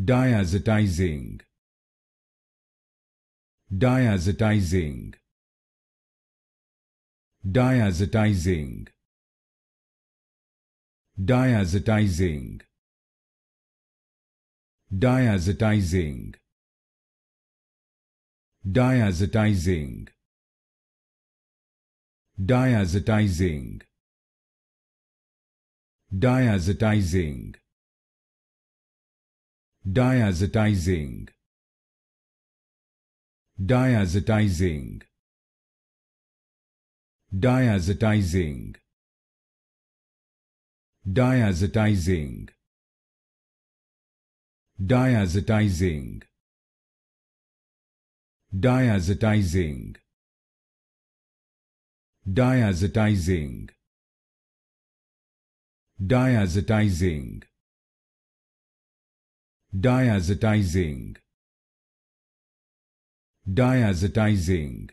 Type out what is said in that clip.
diazotizing diazotizing diazotizing diazotizing diazotizing diazotizing diazotizing diazotizing diazotizing diazotizing diazotizing diazotizing diazotizing diazotizing diazotizing diazotizing